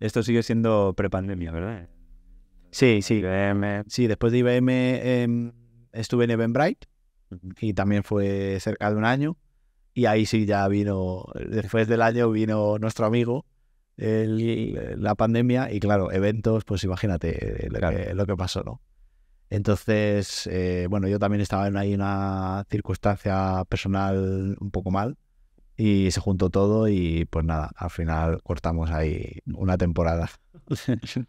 Esto sigue siendo prepandemia, ¿verdad? Sí, sí. Sí, después de IBM em, estuve en Eventbrite y también fue cerca de un año. Y ahí sí ya vino, después del año vino nuestro amigo, la pandemia y claro, eventos, pues imagínate eh, lo, que, pasó, ¿no? Entonces, eh, bueno, yo también estaba en ahí una circunstancia personal un poco mal y se juntó todo y pues nada, al final cortamos ahí una temporada.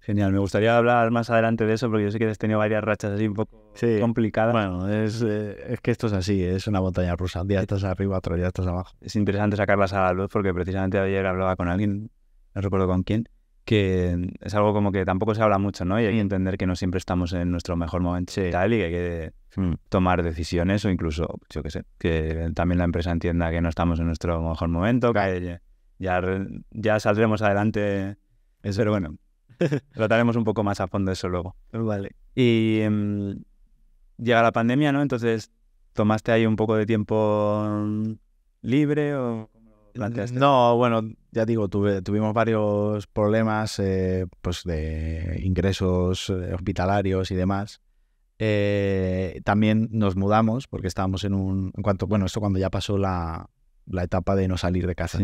Genial, me gustaría hablar más adelante de eso porque yo sé que has tenido varias rachas así un poco complicadas. Bueno, es, eh, es, que esto es así, es una montaña rusa, un día estás arriba, otro día estás abajo. Es interesante sacarlas a la luz porque precisamente ayer hablaba con alguien, no recuerdo con quién, que es algo como que tampoco se habla mucho, ¿no? Y hay que mm. entender que no siempre estamos en nuestro mejor momento y que hay que mm. tomar decisiones o incluso, yo qué sé, que también la empresa entienda que no estamos en nuestro mejor momento, que ya, ya saldremos adelante. Es, pero bueno, trataremos un poco más a fondo eso luego. Vale. Y em, llega la pandemia, ¿no? Entonces, ¿tomaste ahí un poco de tiempo mm, libre o...? No, bueno, ya digo, tuvimos varios problemas eh, pues de ingresos eh, hospitalarios y demás. Eh, también nos mudamos porque estábamos en un... cuanto, bueno, esto cuando ya pasó la, etapa de no salir de casa.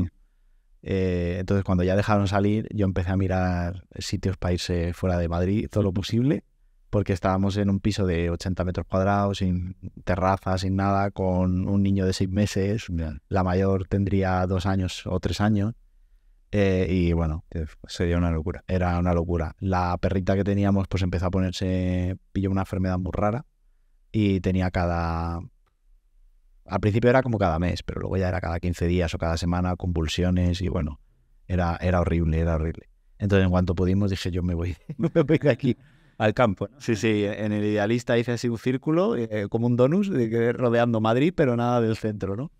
entonces, cuando ya dejaron salir, yo empecé a mirar sitios para irse fuera de Madrid, todo lo posible porque estábamos en un piso de 80 metros cuadrados, sin terraza, sin nada, con un niño de seis meses. La mayor tendría dos años o tres años. Eh, y bueno, sería una locura. Era una locura. La perrita que teníamos, pues empezó a ponerse, pilló una enfermedad muy rara y tenía cada. Al principio era como cada mes, pero luego ya era cada 15 días o cada semana, convulsiones y bueno, era, era horrible, era horrible. Entonces, en cuanto pudimos, dije, yo me voy, me voy de aquí al campo. Sí, sí, en el idealista hice así un círculo, eh, como un donus, rodeando Madrid, pero nada del centro, ¿no?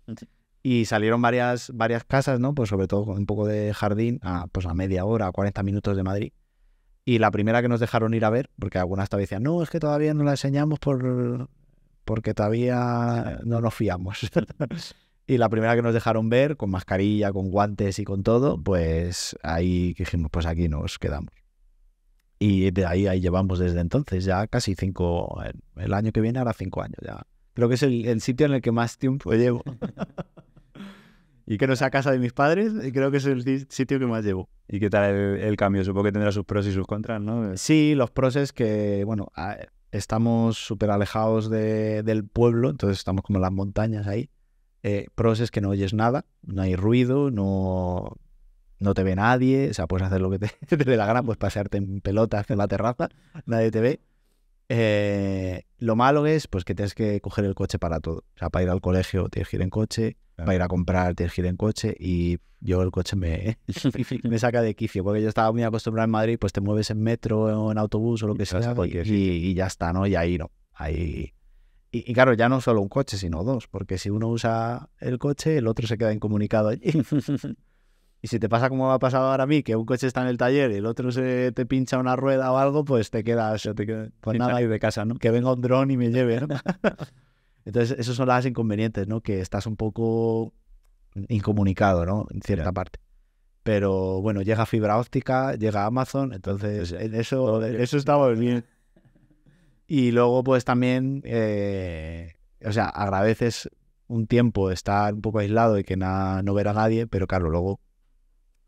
Y salieron varias, varias casas, ¿no? Pues sobre todo con un poco de jardín, a, pues a media hora, a 40 minutos de Madrid. Y la primera que nos dejaron ir a ver, porque algunas todavía decían, no, es que todavía no la enseñamos por, porque todavía no nos fiamos. y la primera que nos dejaron ver, con mascarilla, con guantes y con todo, pues ahí dijimos, pues aquí nos quedamos. Y de ahí, ahí llevamos desde entonces, ya casi cinco, eh, el año que viene ahora cinco años ya. Creo que es el, sitio en el que más tiempo llevo. y que no sea casa de mis padres, y creo que es el sitio que más llevo. ¿Y qué tal el, cambio? Supongo que tendrá sus pros y sus contras, ¿no? Sí, los pros es que, bueno, estamos súper alejados del pueblo, entonces estamos como en las montañas ahí. Eh, pros es que no oyes nada, no hay ruido, no, no te ve nadie, o sea, puedes hacer lo que te, dé la gana, pues pasearte en pelotas en la terraza, nadie te ve. Eh, lo malo es pues que tienes que coger el coche para todo. O sea, para ir al colegio tienes que ir en coche, para ir a comprar tienes que ir en coche y yo el coche me, me saca de quicio porque yo estaba muy acostumbrado en Madrid, pues te mueves en metro o en autobús o lo que sea y, ya está, ¿no? Y ahí no. Ahí... Y, claro, ya no solo un coche, sino dos, porque si uno usa el coche, el otro se queda incomunicado allí. Y si te pasa como me ha pasado ahora a mí, que un coche está en el taller y el otro se te pincha una rueda o algo, pues te quedas, te con pues nada ir de casa, ¿no? Que venga un dron y me lleve. ¿no? Entonces, esos son las inconvenientes, ¿no? Que estás un poco incomunicado, ¿no? En cierta parte. Pero bueno, llega fibra óptica, llega Amazon, entonces eso, eso estaba bien. Y luego, pues también, eh, o sea, agradeces un tiempo estar un poco aislado y que nada no ver a nadie, pero claro, luego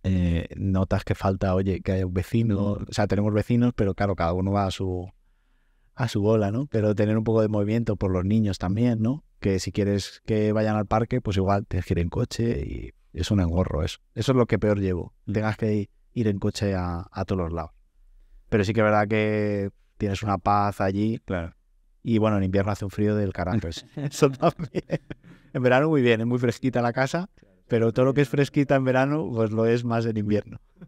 eh, notas que falta, oye, que hay un vecino, o sea, tenemos vecinos, pero claro, cada uno va a su a su bola, ¿no? Pero tener un poco de movimiento por los niños también, ¿no? Que si quieres que vayan al parque, pues igual tienes que ir en coche y es un engorro eso. Eso es lo que peor llevo, tengas que ir en coche a, a todos los lados. Pero sí que es verdad que tienes una paz allí. Claro. Y bueno, en invierno hace un frío del carajo. eso también. En verano muy bien, es muy fresquita la casa pero todo lo que es fresquita en verano, pues lo es más en invierno. O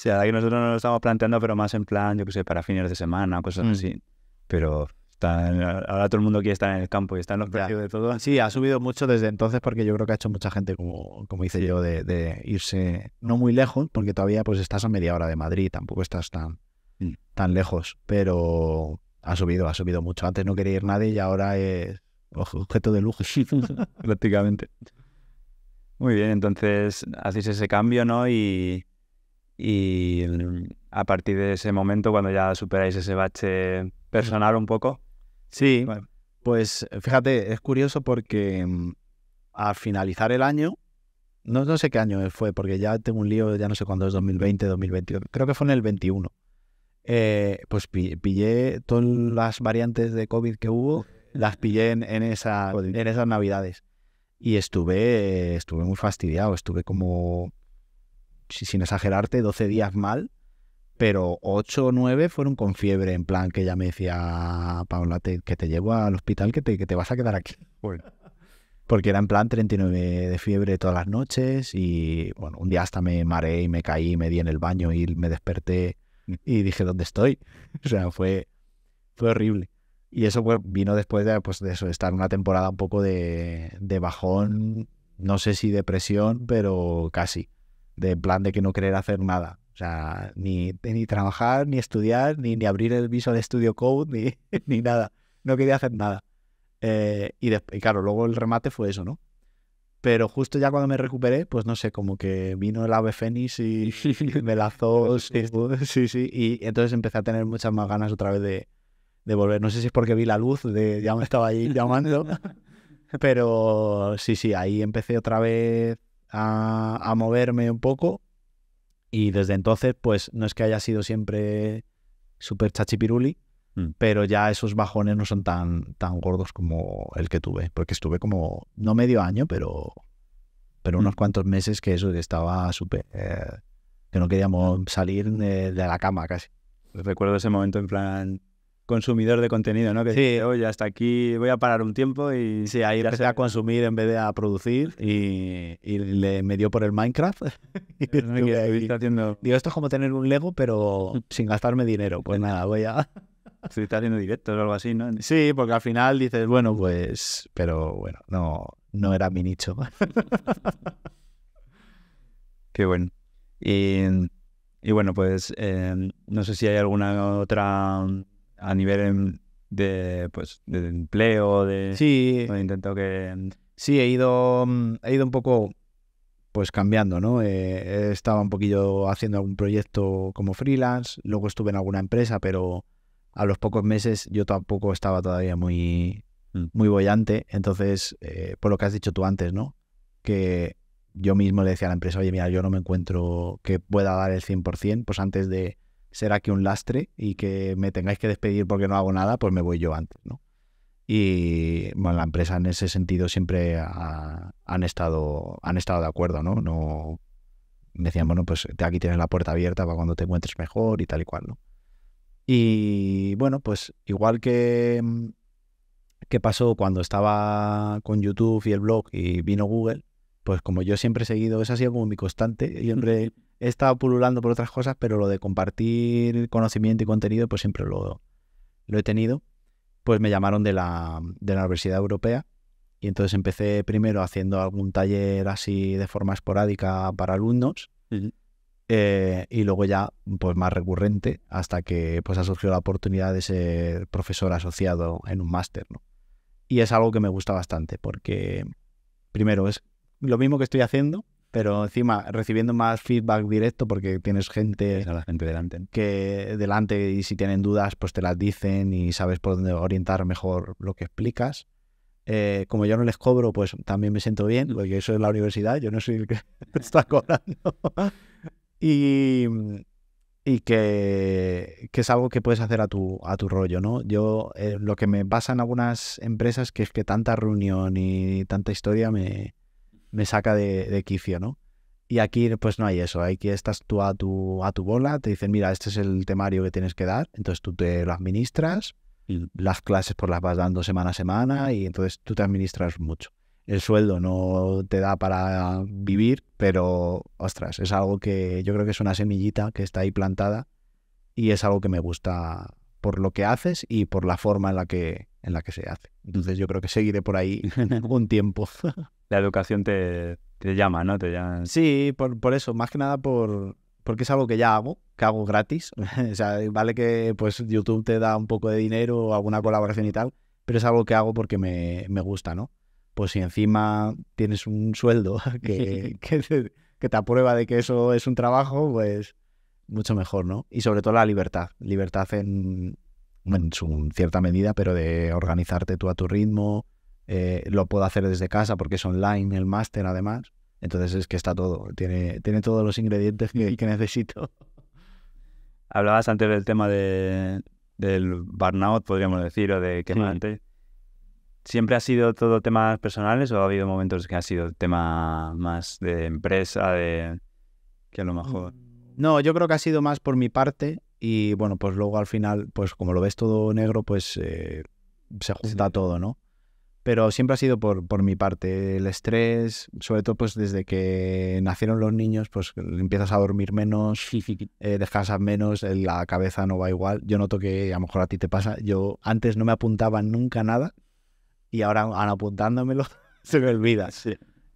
sea, que nosotros no lo estamos planteando, pero más en plan, yo qué sé, para fines de semana, cosas mm. así. Pero está, ahora todo el mundo quiere estar en el campo y está en los precios de todo. Sí, ha subido mucho desde entonces porque yo creo que ha hecho mucha gente, como, como hice yo, de, irse no muy lejos, porque todavía pues estás a media hora de Madrid, tampoco estás tan, mm. tan lejos, pero ha subido, ha subido mucho. Antes no quería ir nadie y ahora es objeto de lujo, prácticamente. Muy bien, entonces hacéis ese cambio, ¿no? Y, mm, a partir de ese momento, cuando ya superáis ese bache personal un poco. Sí, pues eh, fíjate, es curioso porque mm, al finalizar el año, no, no sé qué año fue, porque ya tengo un lío, ya no sé cuándo es 2020, 2021, creo que fue en el 21. Eh, pues pillé todas las variantes de COVID que hubo, las pillé esa, en esas navidades y estuve, estuve muy fastidiado, estuve como, sin exagerarte, 12 días mal, pero 8 o 9 fueron con fiebre, en plan que ya me decía, Paula, que te llevo al hospital, que te, vas a quedar aquí. porque era en plan 39 de fiebre todas las noches y bueno, un día hasta me mareé y me caí, me di en el baño y me desperté mm. y dije, ¿dónde estoy? O sea, fue, fue horrible. Y eso vino después de, pues, de eso, estar una temporada un poco de, bajón, no sé si depresión, pero casi. De plan de que no querer hacer nada. O sea, ni, ni trabajar, ni estudiar, ni, abrir el de Studio Code, ni, ni nada. No quería hacer nada. Eh, y, claro, luego el remate fue eso, ¿no? Pero justo ya cuando me recuperé, pues no sé, como que vino el ave fénix y me lazo. sí, sí. Y entonces empecé a tener muchas más ganas otra vez de, de volver. No sé si es porque vi la luz, de, ya me estaba ahí llamando. Pero sí, sí, ahí empecé otra vez a, moverme un poco. Y desde entonces, pues no es que haya sido siempre súper chachipiruli, mm. pero ya esos bajones no son tan, tan gordos como el que tuve. Porque estuve como, no medio año, pero, pero unos mm. cuantos meses que eso estaba súper. que no queríamos salir de, de la cama casi. Recuerdo ese momento en plan, consumidor de contenido, ¿no? Que sí. oye, hasta aquí voy a parar un tiempo y... Sí, a ir a consumir en vez de a producir y, le, me dio por el Minecraft. y haciendo... Digo, esto es como tener un Lego, pero sin gastarme dinero. Pues nada, voy a... estoy haciendo directos o algo así, ¿no? Sí, porque al final dices, bueno, pues... Pero bueno, no, no era mi nicho. Qué bueno. Y, bueno, pues eh, no sé si hay alguna otra a nivel de, pues, de empleo, de... Sí. He que... Mm, sí, he ido, mm, he ido un poco pues cambiando, ¿no? Eh, estaba un poquillo haciendo algún proyecto como freelance, luego estuve en alguna empresa, pero a los pocos meses yo tampoco estaba todavía muy, mm. muy bollante. Entonces, eh, por lo que has dicho tú antes, ¿no? Que yo mismo le decía a la empresa, oye, mira, yo no me encuentro que pueda dar el 100%, pues antes de, será que un lastre y que me tengáis que despedir porque no hago nada, pues me voy yo antes, ¿no? Y bueno, la empresa en ese sentido siempre han, estado, han estado de acuerdo, ¿no? no me decían, bueno, pues aquí tienes la puerta abierta para cuando te encuentres mejor y tal y cual, ¿no? Y bueno, pues igual que, mm, que pasó cuando estaba con YouTube y el blog y vino Google, pues como yo siempre he seguido, esa ha sido como mi constante, siempre he estado pululando por otras cosas, pero lo de compartir conocimiento y contenido, pues siempre lo, he tenido. Pues me llamaron de la, Universidad Europea y entonces empecé primero haciendo algún taller así de forma esporádica para alumnos. Eh, y luego ya pues más recurrente hasta que pues ha surgido la oportunidad de ser profesor asociado en un máster y es algo que me gusta bastante porque primero es lo mismo que estoy haciendo pero encima recibiendo más feedback directo porque tienes gente, a la gente delante. que delante y si tienen dudas pues te las dicen y sabes por dónde orientar mejor lo que explicas. Eh, como yo no les cobro, pues también me siento bien, porque eso es la universidad, yo no soy el que está cobrando. y, y que, que, es algo que puedes hacer a tu, a tu rollo, ¿no? Yo, eh, lo que me pasa en algunas empresas que es que tanta reunión y tanta historia me, me saca de, quicio, ¿no? Y aquí pues no hay eso, aquí estás tú a tu, a tu bola, te dicen, mira, este es el temario que tienes que dar, entonces tú te lo administras, y las clases por pues, las vas dando semana a semana y entonces tú te administras mucho. El sueldo no te da para vivir, pero ostras, es algo que yo creo que es una semillita que está ahí plantada y es algo que me gusta por lo que haces y por la forma en la que, en la que se hace. Entonces yo creo que seguiré por ahí algún tiempo. la educación te, llama, ¿no? Te llama Sí, por, eso, más que nada por, porque es algo que ya hago, que hago gratis. o sea, vale que pues YouTube te da un poco de dinero o alguna colaboración y tal, pero es algo que hago porque me, me gusta, ¿no? Pues si encima tienes un sueldo que, que, te, que te aprueba de que eso es un trabajo, pues mucho mejor, ¿no? Y sobre todo la libertad. Libertad en, en cierta medida, pero de organizarte tú a tu ritmo, eh, lo puedo hacer desde casa porque es online el máster además. Entonces es que está todo, tiene, tiene todos los ingredientes que, necesito. Hablabas antes del tema de, del burnout, podríamos decir, o de que ¿Siempre ha sido todo temas personales o ha habido momentos que ha sido tema más de empresa, de que a lo mejor? No, yo creo que ha sido más por mi parte y bueno, pues luego al final, pues como lo ves todo negro, pues eh, se junta todo, ¿no? pero siempre ha sido por, por mi parte. El estrés, sobre todo pues desde que nacieron los niños, pues empiezas a dormir menos, eh, descansas menos, eh, la cabeza no va igual. Yo noto que a lo mejor a ti te pasa. Yo antes no me apuntaba nunca nada y ahora apuntándomelo se me olvida.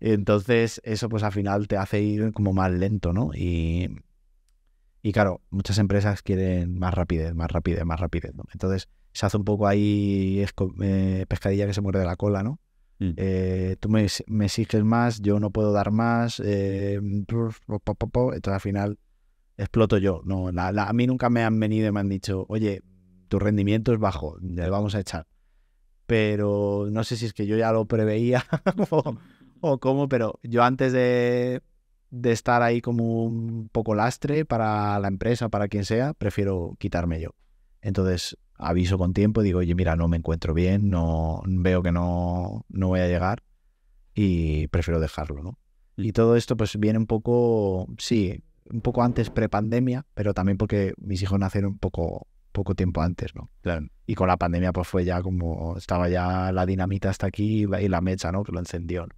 Entonces eso pues al final te hace ir como más lento, ¿no? Y, y claro, muchas empresas quieren más rapidez, más rapidez, más rapidez. Entonces se hace un poco ahí eh, pescadilla que se muerde la cola, ¿no? Mm. Eh, tú me, exiges más, yo no puedo dar más, eh, entonces al final exploto yo. No, a mí nunca me han venido y me han dicho, oye, tu rendimiento es bajo, le vamos a echar. Pero no sé si es que yo ya lo preveía o, cómo, pero yo antes de, de estar ahí como un poco lastre para la empresa, para quien sea, prefiero quitarme yo. Entonces, aviso con tiempo y digo, oye, mira, no me encuentro bien, no veo que no, no voy a llegar y prefiero dejarlo, ¿no? Y todo esto pues viene un poco, sí, un poco antes pre-pandemia, pero también porque mis hijos nacieron un poco poco tiempo antes, ¿no? Claro. Y con la pandemia pues fue ya como estaba ya la dinamita hasta aquí y la mecha, ¿no? Que lo encendió. ¿no?